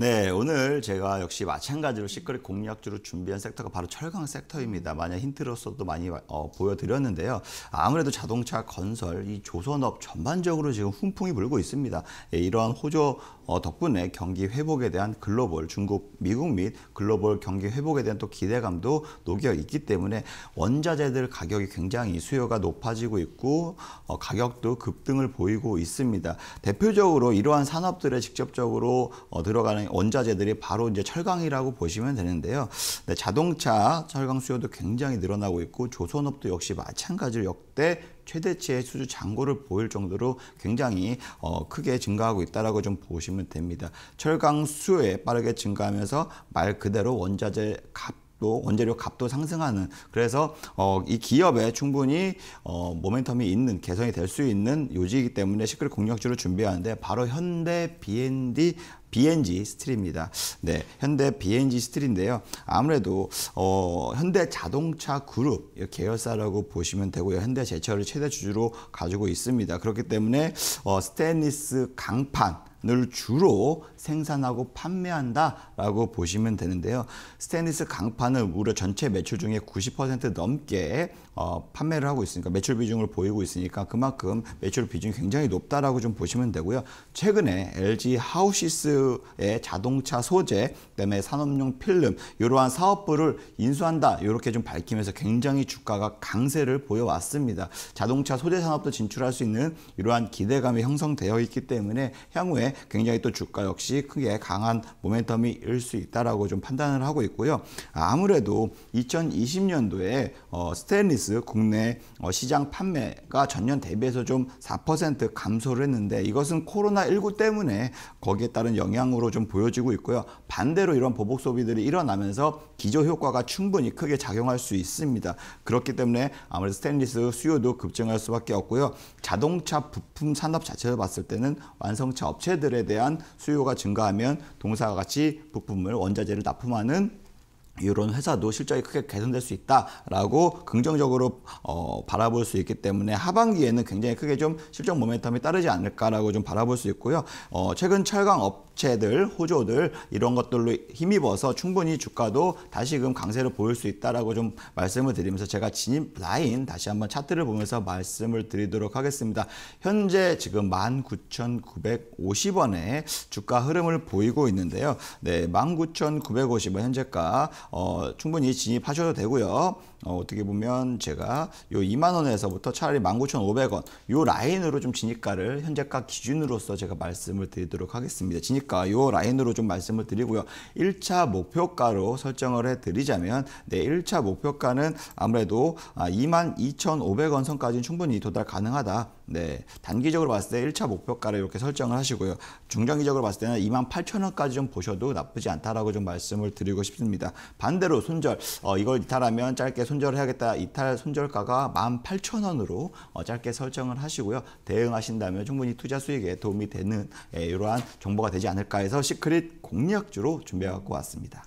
네, 오늘 제가 역시 마찬가지로 시크릿 공략주로 준비한 섹터가 바로 철강 섹터입니다. 만약 힌트로서도 많이 어, 보여드렸는데요. 아무래도 자동차, 건설, 이 조선업 전반적으로 지금 훈풍이 불고 있습니다. 예, 이러한 호조 어, 덕분에 경기 회복에 대한 글로벌, 중국, 미국 및 글로벌 경기 회복에 대한 또 기대감도 녹여 있기 때문에 원자재들 가격이 굉장히 수요가 높아지고 있고 어, 가격도 급등을 보이고 있습니다. 대표적으로 이러한 산업들에 직접적으로 어, 들어가는 원자재들이 바로 이제 철강이라고 보시면 되는데요. 네, 자동차 철강 수요도 굉장히 늘어나고 있고 조선업도 역시 마찬가지로 역대 최대치의 수주 잔고를 보일 정도로 굉장히 어, 크게 증가하고 있다라고 좀 보시면 됩니다. 철강 수요에 빠르게 증가하면서 말 그대로 원자재 값또 원재료 값도 상승하는 그래서 어, 이 기업에 충분히 어, 모멘텀이 있는 개선이 될 수 있는 요지이기 때문에 시크릿 공략주를 준비하는데 바로 현대 BND BNG 스틸입니다. 네, 현대 BNG 스틸인데요. 아무래도 어, 현대 자동차 그룹 계열사라고 보시면 되고요. 현대 제철을 최대 주주로 가지고 있습니다. 그렇기 때문에 어, 스테인리스 강판 늘 주로 생산하고 판매한다라고 보시면 되는데요. 스테인리스 강판은 무려 전체 매출 중에 90% 넘게 어, 판매를 하고 있으니까 매출 비중을 보이고 있으니까 그만큼 매출 비중이 굉장히 높다라고 좀 보시면 되고요. 최근에 LG 하우시스의 자동차 소재, 그다음에 산업용 필름 이러한 사업부를 인수한다 이렇게 좀 밝히면서 굉장히 주가가 강세를 보여왔습니다. 자동차 소재 산업도 진출할 수 있는 이러한 기대감이 형성되어 있기 때문에 향후에 굉장히 또 주가 역시 크게 강한 모멘텀이 일 수 있다라고 좀 판단을 하고 있고요. 아, 아무래도 2020년도에 어, 스테인리스 국내 어, 시장 판매가 전년 대비해서 좀 4% 감소를 했는데 이것은 코로나19 때문에 거기에 따른 영향으로 좀 보여지고 있고요. 반대로 이런 보복 소비들이 일어나면서 기조 효과가 충분히 크게 작용할 수 있습니다. 그렇기 때문에 아무래도 스테인리스 수요도 급증할 수밖에 없고요. 자동차 부품 산업 자체를 봤을 때는 완성차 업체 소재들에 대한 수요가 증가하면 동사와 같이 부품을 원자재를 납품하는 이런 회사도 실적이 크게 개선될 수 있다라고 긍정적으로 어, 바라볼 수 있기 때문에 하반기에는 굉장히 크게 좀 실적 모멘텀이 따르지 않을까라고 좀 바라볼 수 있고요. 어, 최근 철강 업체들, 호조들 이런 것들로 힘입어서 충분히 주가도 다시금 강세를 보일 수 있다라고 좀 말씀을 드리면서 제가 진입 라인 다시 한번 차트를 보면서 말씀을 드리도록 하겠습니다. 현재 지금 19,950원의 주가 흐름을 보이고 있는데요. 네, 19,950원 현재가 어, 충분히 진입하셔도 되고요. 어, 떻게 보면 제가 요 2만 원에서부터 차라리 19,500원 요 라인으로 좀 진입가를 현재가 기준으로서 제가 말씀을 드리도록 하겠습니다. 진입가 요 라인으로 좀 말씀을 드리고요. 1차 목표가로 설정을 해 드리자면 네, 1차 목표가는 아무래도 아, 22,500원 선까지는 충분히 도달 가능하다. 네, 단기적으로 봤을 때 1차 목표가를 이렇게 설정을 하시고요. 중장기적으로 봤을 때는 28,000원까지 좀 보셔도 나쁘지 않다라고 좀 말씀을 드리고 싶습니다. 반대로 손절 어, 이걸 이탈하면 짧게 손절해야겠다 이탈 손절가가 18,000원으로 어, 짧게 설정을 하시고요. 대응하신다면 충분히 투자 수익에 도움이 되는 예, 이러한 정보가 되지 않을까 해서 시크릿 공략주로 준비해 갖고 왔습니다.